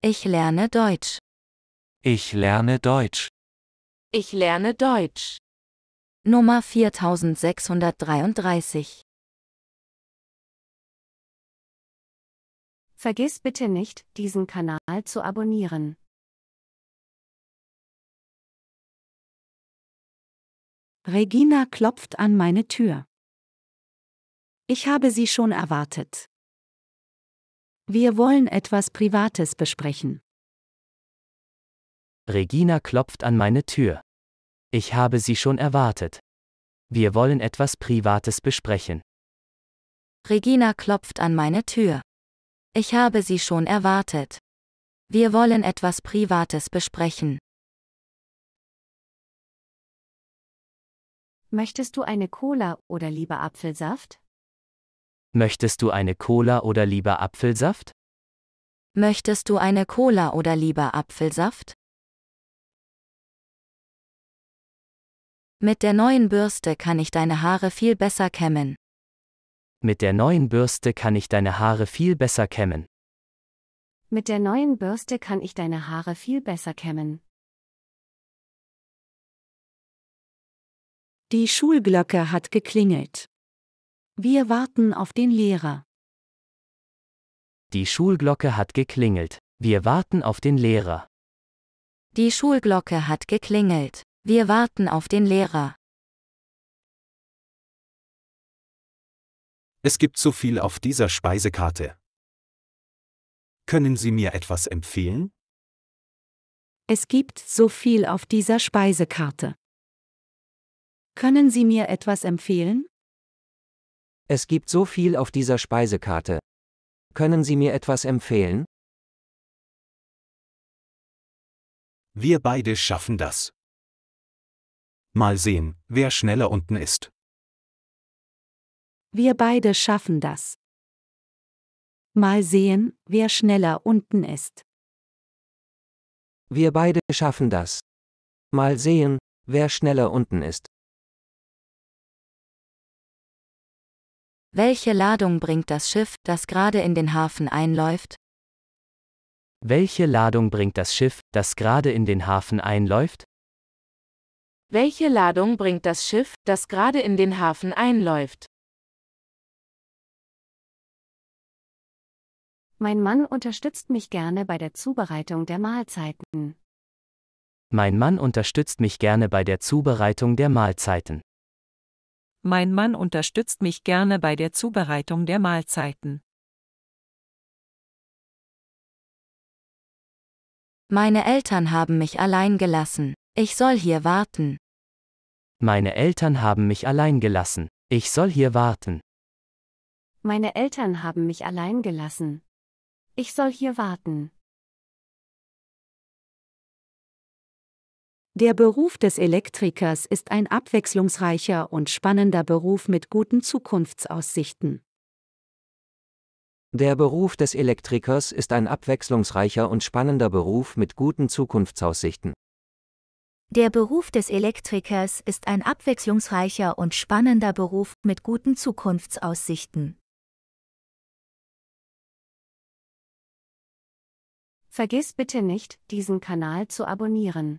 Ich lerne Deutsch. Ich lerne Deutsch. Ich lerne Deutsch. Nummer 4633. Vergiss bitte nicht, diesen Kanal zu abonnieren. Regina klopft an meine Tür. Ich habe sie schon erwartet. Wir wollen etwas Privates besprechen. Regina klopft an meine Tür. Ich habe sie schon erwartet. Wir wollen etwas Privates besprechen. Regina klopft an meine Tür. Ich habe sie schon erwartet. Wir wollen etwas Privates besprechen. Möchtest du eine Cola oder lieber Apfelsaft? Möchtest du eine Cola oder lieber Apfelsaft? Möchtest du eine Cola oder lieber Apfelsaft? Mit der neuen Bürste kann ich deine Haare viel besser kämmen. Mit der neuen Bürste kann ich deine Haare viel besser kämmen. Mit der neuen Bürste kann ich deine Haare viel besser kämmen. Die Schulglocke hat geklingelt. Wir warten auf den Lehrer. Die Schulglocke hat geklingelt. Wir warten auf den Lehrer. Die Schulglocke hat geklingelt. Wir warten auf den Lehrer. Es gibt so viel auf dieser Speisekarte. Können Sie mir etwas empfehlen? Es gibt so viel auf dieser Speisekarte. Können Sie mir etwas empfehlen? Es gibt so viel auf dieser Speisekarte. Können Sie mir etwas empfehlen? Wir beide schaffen das. Mal sehen, wer schneller unten ist. Wir beide schaffen das. Mal sehen, wer schneller unten ist. Wir beide schaffen das. Mal sehen, wer schneller unten ist. Welche Ladung bringt das Schiff, das gerade in den Hafen einläuft? Welche Ladung bringt das Schiff, das gerade in den Hafen einläuft? Welche Ladung bringt das Schiff, das gerade in den Hafen einläuft? Mein Mann unterstützt mich gerne bei der Zubereitung der Mahlzeiten. Mein Mann unterstützt mich gerne bei der Zubereitung der Mahlzeiten. Mein Mann unterstützt mich gerne bei der Zubereitung der Mahlzeiten. Meine Eltern haben mich allein gelassen. Ich soll hier warten. Meine Eltern haben mich allein gelassen. Ich soll hier warten. Meine Eltern haben mich allein gelassen. Ich soll hier warten. Der Beruf des Elektrikers ist ein abwechslungsreicher und spannender Beruf mit guten Zukunftsaussichten. Der Beruf des Elektrikers ist ein abwechslungsreicher und spannender Beruf mit guten Zukunftsaussichten. Der Beruf des Elektrikers ist ein abwechslungsreicher und spannender Beruf mit guten Zukunftsaussichten. Vergiss bitte nicht, diesen Kanal zu abonnieren.